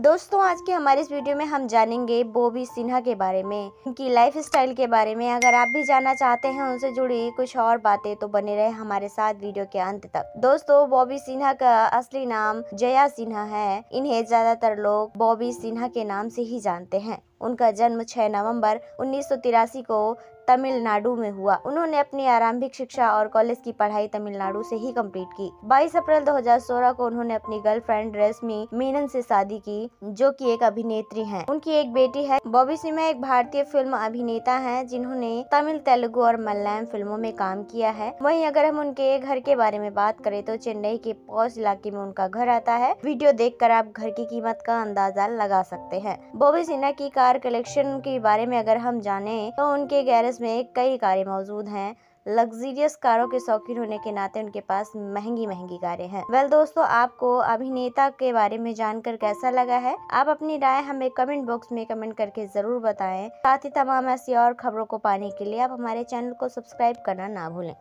दोस्तों आज के हमारे इस वीडियो में हम जानेंगे बॉबी सिन्हा के बारे में उनकी लाइफ स्टाइल के बारे में अगर आप भी जानना चाहते हैं उनसे जुड़ी कुछ और बातें तो बने रहे हमारे साथ वीडियो के अंत तक दोस्तों बॉबी सिन्हा का असली नाम जया सिन्हा है इन्हें ज्यादातर लोग बॉबी सिन्हा के नाम से ही जानते हैं उनका जन्म 6 नवंबर उन्नीस को तमिलनाडु में हुआ उन्होंने अपनी आरंभिक शिक्षा और कॉलेज की पढ़ाई तमिलनाडु से ही कंप्लीट की 22 अप्रैल 2016 को उन्होंने अपनी गर्लफ्रेंड रेशमी मीनन से शादी की जो कि एक अभिनेत्री हैं। उनकी एक बेटी है बॉबी सिमा एक भारतीय फिल्म अभिनेता हैं जिन्होंने तमिल तेलुगु और मलयालम फिल्मों में काम किया है वही अगर हम उनके घर के बारे में बात करें तो चेन्नई के पौष इलाके में उनका घर आता है वीडियो देख आप घर की कीमत का अंदाजा लगा सकते हैं बॉबी सिन्हा की कार कार कलेक्शन के बारे में अगर हम जाने तो उनके गैरेज में कई कारें मौजूद हैं लग्जरियस कारों के शौकीन होने के नाते उनके पास महंगी महंगी कारें हैं वेल well, दोस्तों आपको अभिनेता के बारे में जानकर कैसा लगा है आप अपनी राय हमें कमेंट बॉक्स में कमेंट करके जरूर बताएं साथ ही तमाम ऐसी और खबरों को पाने के लिए आप हमारे चैनल को सब्सक्राइब करना ना भूलें